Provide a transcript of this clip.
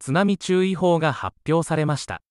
津波注意報が発表されました。